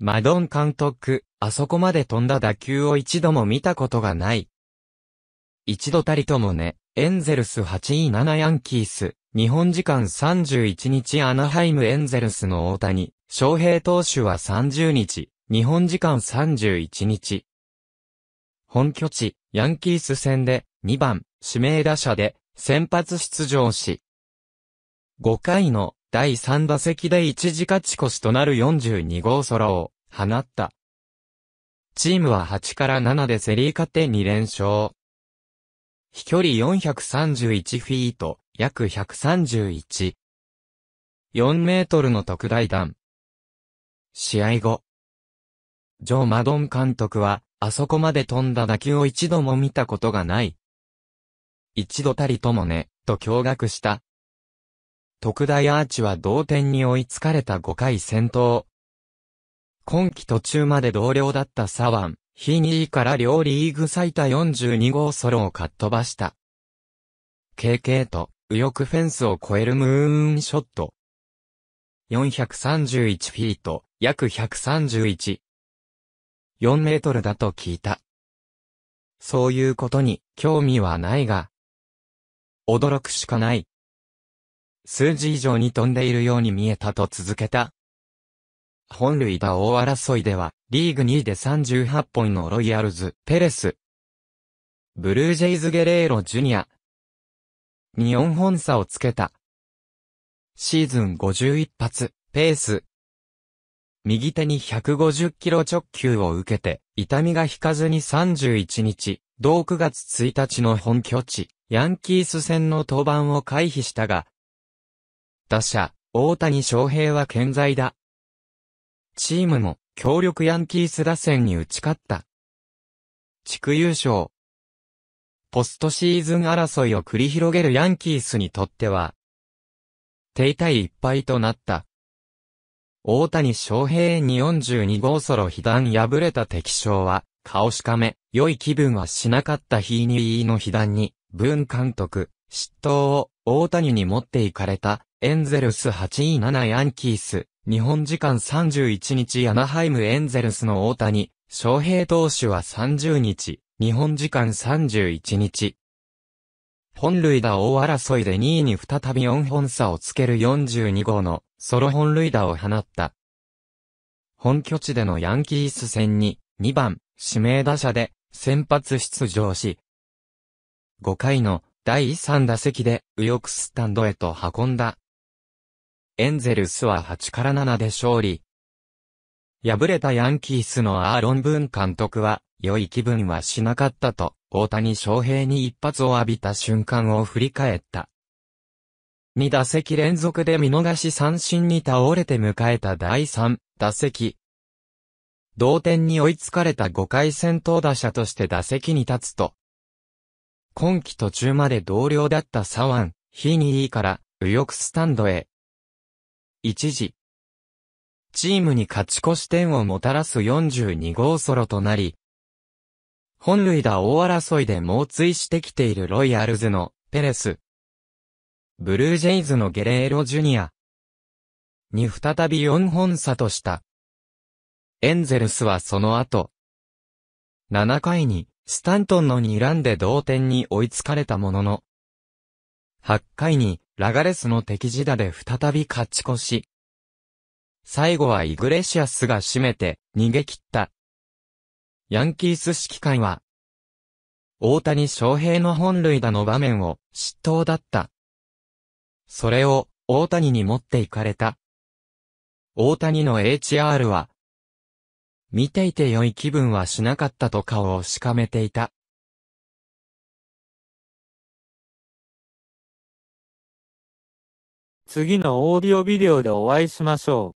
マドン監督、あそこまで飛んだ打球を一度も見たことがない。一度たりともね、エンゼルス8位7ヤンキース、日本時間31日アナハイムエンゼルスの大谷、翔平投手は30日、日本時間31日。本拠地、ヤンキース戦で、2番、指名打者で、先発出場し、5回の第3打席で一時勝ち越しとなる42号ソロを放った。チームは8から7でセリー勝って2連勝。飛距離431フィート、約131。4メートルの特大弾。試合後。ジョー・マドン監督は、あそこまで飛んだ打球を一度も見たことがない。一度たりともね、と驚愕した、特大アーチは同点に追いつかれた5回戦闘。今季途中まで同僚だったサワン、ヒニーから両リーグ最多42号ソロをかっ飛ばした。KK と右翼フェンスを超えるムーンショット。431フィート、約131。4メートルだと聞いた。そういうことに興味はないが。驚くしかない。数字以上に飛んでいるように見えたと続けた。本塁打大争いでは、リーグ2位で38本のロイヤルズ、ペレス。ブルージェイズ・ゲレーロ・ジュニア。に4本差をつけた。シーズン51発、ペース。右手に150キロ直球を受けて、痛みが引かずに31日、同9月1日の本拠地、ヤンキース戦の登板を回避したが、打者、大谷翔平は健在だ。チームも強力ヤンキース打線に打ち勝った。地区優勝。ポストシーズン争いを繰り広げるヤンキースにとっては、手痛い一敗となった。大谷翔平に42号ソロ被弾破れた敵将は、顔しかめ、良い気分はしなかった日にの被弾に、文監督、嫉妬を大谷に持っていかれた、エンゼルス8位7ヤンキース、日本時間31日アナハイムエンゼルスの大谷、翔平投手は30日、日本時間31日。本塁打大争いで2位に再び4本差をつける42号のソロ本塁打を放った。本拠地でのヤンキース戦に2番指名打者で先発出場し、5回の第3打席で右翼スタンドへと運んだ。エンゼルスは8から7で勝利。敗れたヤンキースのアーロン・ブーン監督は、良い気分はしなかったと、大谷翔平に一発を浴びた瞬間を振り返った。2打席連続で見逃し三振に倒れて迎えた第3打席。同点に追いつかれた5回戦投打者として打席に立つと、今季途中まで同僚だったサワン、ヒーニーから、右翼スタンドへ。一時、チームに勝ち越し点をもたらす42号ソロとなり、本塁打大争いで猛追してきているロイヤルズのペレス、ブルージェイズのゲレーロジュニアに再び4本差とした。エンゼルスはその後、7回にスタントンの2ランで同点に追いつかれたものの、8回にラガレスの敵地打で再び勝ち越し、最後はイグレシアスが締めて逃げ切った。ヤンキース指揮官は、大谷翔平の本塁打の場面を失投だった。それを大谷に持っていかれた。大谷の HR は見ていて良い気分はしなかったと顔をしかめていた。次のオーディオビデオでお会いしましょう。